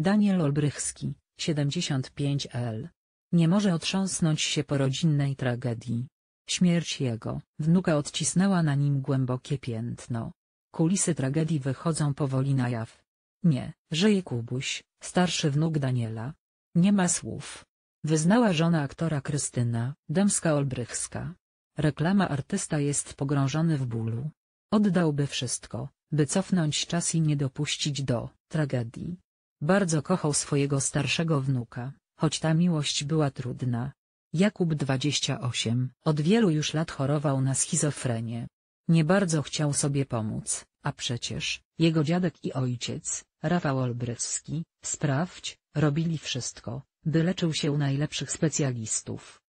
Daniel Olbrychski, 75L. Nie może otrząsnąć się po rodzinnej tragedii. Śmierć jego wnuka odcisnęła na nim głębokie piętno. Kulisy tragedii wychodzą powoli na jaw. Nie, żyje Kubuś, starszy wnuk Daniela. Nie ma słów. Wyznała żona aktora Krystyna, Dębska-Olbrychska. Reklama artysta jest pogrążony w bólu. Oddałby wszystko, by cofnąć czas i nie dopuścić do tragedii. Bardzo kochał swojego starszego wnuka, choć ta miłość była trudna. Jakub 28 od wielu już lat chorował na schizofrenię. Nie bardzo chciał sobie pomóc, a przecież, jego dziadek i ojciec, Rafał Olbrycki, sprawdź, robili wszystko, by leczył się u najlepszych specjalistów.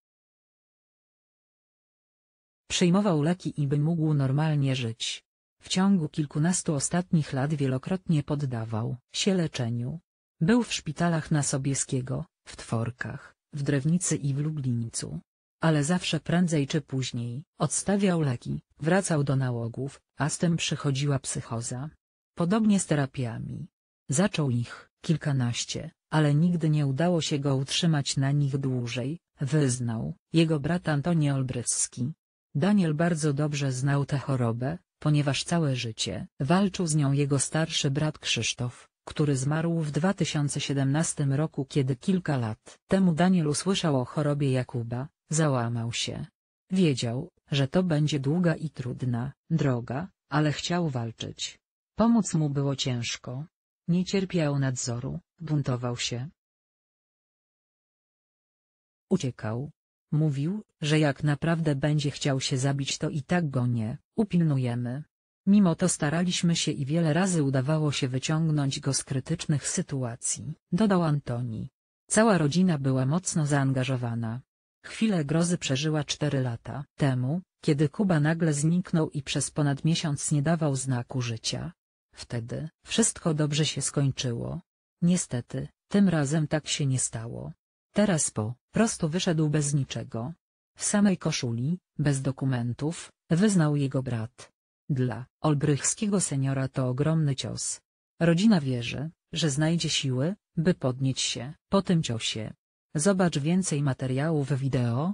Przyjmował leki i by mógł normalnie żyć. W ciągu kilkunastu ostatnich lat wielokrotnie poddawał się leczeniu, był w szpitalach na Sobieskiego, w Tworkach, w Drewnicy i w Lublińcu. Ale zawsze prędzej czy później odstawiał leki, wracał do nałogów, a z tym przychodziła psychoza. Podobnie z terapiami. Zaczął ich kilkanaście, ale nigdy nie udało się go utrzymać na nich dłużej, wyznał jego brat Antoni Olbryski. Daniel bardzo dobrze znał tę chorobę, ponieważ całe życie walczył z nią jego starszy brat Krzysztof który zmarł w 2017 roku kiedy kilka lat temu Daniel usłyszał o chorobie Jakuba, załamał się. Wiedział, że to będzie długa i trudna droga, ale chciał walczyć. Pomóc mu było ciężko. Nie cierpiał nadzoru, buntował się. Uciekał. Mówił, że jak naprawdę będzie chciał się zabić to i tak go nie upilnujemy. Mimo to staraliśmy się i wiele razy udawało się wyciągnąć go z krytycznych sytuacji, dodał Antoni. Cała rodzina była mocno zaangażowana. Chwilę grozy przeżyła cztery lata temu, kiedy Kuba nagle zniknął i przez ponad miesiąc nie dawał znaku życia. Wtedy wszystko dobrze się skończyło. Niestety, tym razem tak się nie stało. Teraz po prostu wyszedł bez niczego. W samej koszuli, bez dokumentów, wyznał jego brat. Dla olbrychskiego seniora to ogromny cios. Rodzina wierzy, że znajdzie siły, by podnieść się po tym ciosie. Zobacz więcej materiałów wideo,